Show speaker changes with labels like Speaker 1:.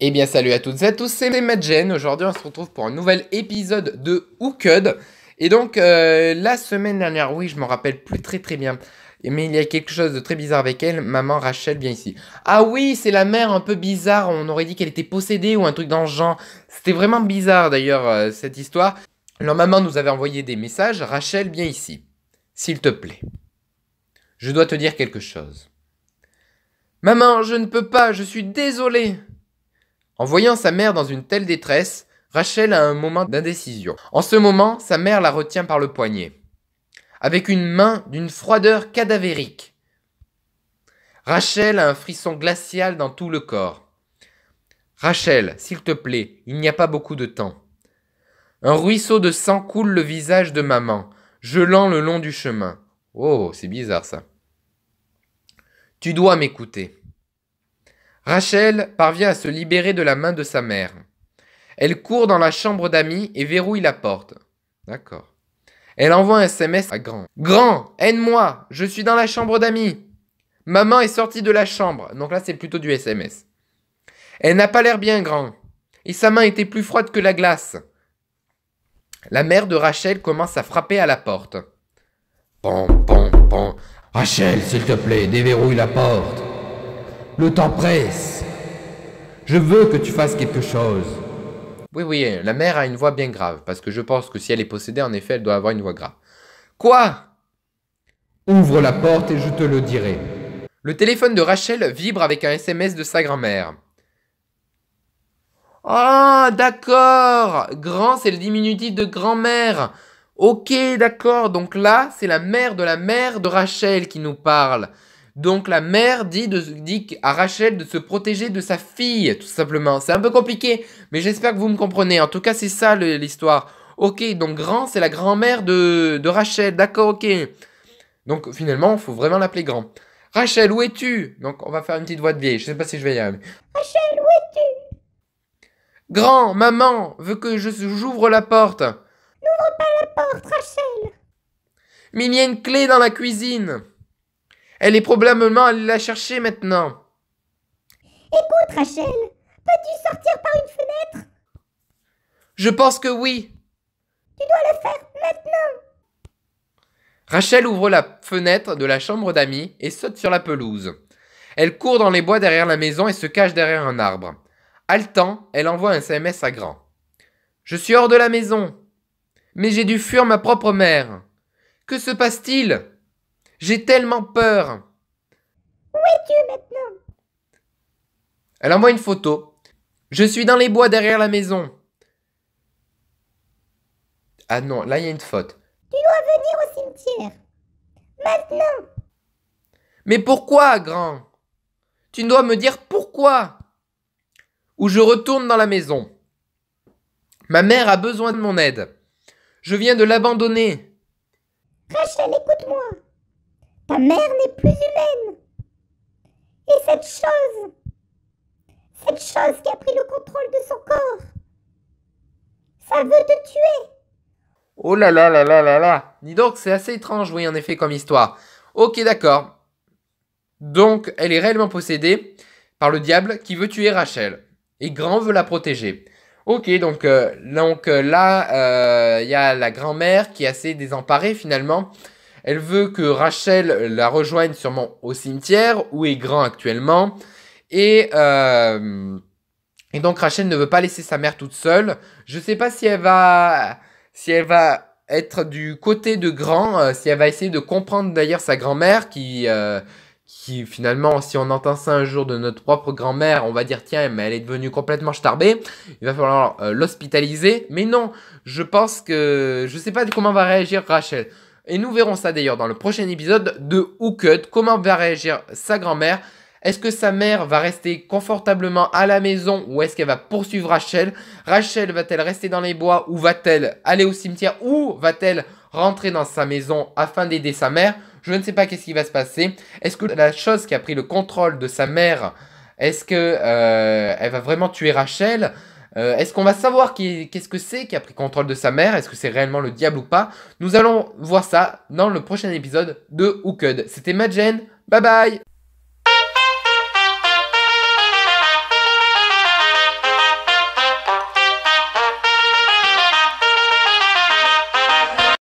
Speaker 1: Eh bien salut à toutes et à tous, c'est Madgen, aujourd'hui on se retrouve pour un nouvel épisode de Hooked. Et donc euh, la semaine dernière, oui je m'en rappelle plus très très bien, mais il y a quelque chose de très bizarre avec elle, maman Rachel vient ici. Ah oui, c'est la mère un peu bizarre, on aurait dit qu'elle était possédée ou un truc dans ce genre. C'était vraiment bizarre d'ailleurs euh, cette histoire. Leur maman nous avait envoyé des messages, Rachel viens ici, s'il te plaît. Je dois te dire quelque chose. Maman, je ne peux pas, je suis désolée. En voyant sa mère dans une telle détresse, Rachel a un moment d'indécision. En ce moment, sa mère la retient par le poignet, avec une main d'une froideur cadavérique. Rachel a un frisson glacial dans tout le corps. Rachel, s'il te plaît, il n'y a pas beaucoup de temps. Un ruisseau de sang coule le visage de maman, gelant le long du chemin. Oh, c'est bizarre ça. Tu dois m'écouter. Rachel parvient à se libérer de la main de sa mère. Elle court dans la chambre d'amis et verrouille la porte. D'accord. Elle envoie un SMS à Grand. Grand, aide-moi, je suis dans la chambre d'amis. Maman est sortie de la chambre. Donc là, c'est plutôt du SMS. Elle n'a pas l'air bien, Grand. Et sa main était plus froide que la glace. La mère de Rachel commence à frapper à la porte. Pomp. Rachel, s'il te plaît, déverrouille la porte. Le temps presse. Je veux que tu fasses quelque chose. Oui, oui, la mère a une voix bien grave, parce que je pense que si elle est possédée, en effet, elle doit avoir une voix grave. Quoi Ouvre la porte et je te le dirai. Le téléphone de Rachel vibre avec un SMS de sa grand-mère. Ah, oh, d'accord Grand, c'est le diminutif de grand-mère. Ok, d'accord, donc là, c'est la mère de la mère de Rachel qui nous parle. Donc la mère dit, à Rachel de se protéger de sa fille, tout simplement. C'est un peu compliqué, mais j'espère que vous me comprenez. En tout cas, c'est ça l'histoire. Ok, donc Grand, c'est la grand-mère de, Rachel. D'accord, ok. Donc finalement, il faut vraiment l'appeler Grand. Rachel, où es-tu Donc on va faire une petite voix de vieille. Je sais pas si je vais y arriver. Rachel, où es-tu Grand, maman, veut que je j'ouvre la porte. N'ouvre pas la porte, Rachel. Mais il y a une clé dans la cuisine. Elle est probablement allée la chercher maintenant. Écoute, Rachel, peux-tu sortir par une fenêtre Je pense que oui. Tu dois le faire maintenant. Rachel ouvre la fenêtre de la chambre d'amis et saute sur la pelouse. Elle court dans les bois derrière la maison et se cache derrière un arbre. Haletant, elle envoie un SMS à Grand. Je suis hors de la maison. Mais j'ai dû fuir ma propre mère. Que se passe-t-il j'ai tellement peur. Où es-tu maintenant Elle envoie une photo. Je suis dans les bois derrière la maison. Ah non, là il y a une faute. Tu dois venir au cimetière. Maintenant. Mais pourquoi, grand Tu dois me dire pourquoi. Ou je retourne dans la maison. Ma mère a besoin de mon aide. Je viens de l'abandonner. Rachel, écoute-moi. Ta mère n'est plus humaine. Et cette chose, cette chose qui a pris le contrôle de son corps, ça veut te tuer. Oh là là là là là là. Dis donc, c'est assez étrange, oui, en effet, comme histoire. Ok, d'accord. Donc, elle est réellement possédée par le diable qui veut tuer Rachel. Et Grand veut la protéger. Ok, donc, euh, donc euh, là, euh, il y a la grand-mère qui est assez désemparée finalement. Elle veut que Rachel la rejoigne sûrement au cimetière où est Grand actuellement. Et, euh, et donc Rachel ne veut pas laisser sa mère toute seule. Je ne sais pas si elle va, si elle va être du côté de Grand, euh, si elle va essayer de comprendre d'ailleurs sa grand-mère euh, qui, finalement, si on entend ça un jour de notre propre grand-mère, on va dire tiens, mais elle est devenue complètement starbée, il va falloir l'hospitaliser. Mais non, je pense que je ne sais pas comment va réagir Rachel. Et nous verrons ça d'ailleurs dans le prochain épisode de Hooked, comment va réagir sa grand-mère. Est-ce que sa mère va rester confortablement à la maison ou est-ce qu'elle va poursuivre Rachel Rachel va-t-elle rester dans les bois ou va-t-elle aller au cimetière ou va-t-elle rentrer dans sa maison afin d'aider sa mère Je ne sais pas qu'est-ce qui va se passer. Est-ce que la chose qui a pris le contrôle de sa mère, est-ce qu'elle euh, va vraiment tuer Rachel euh, est-ce qu'on va savoir qu'est-ce que c'est qui a pris contrôle de sa mère Est-ce que c'est réellement le diable ou pas Nous allons voir ça dans le prochain épisode de Hooked. C'était Madjen, bye bye